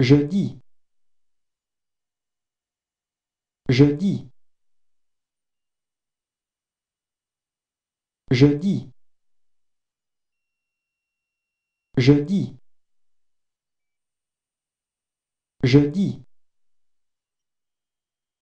dis Je dis Je dis.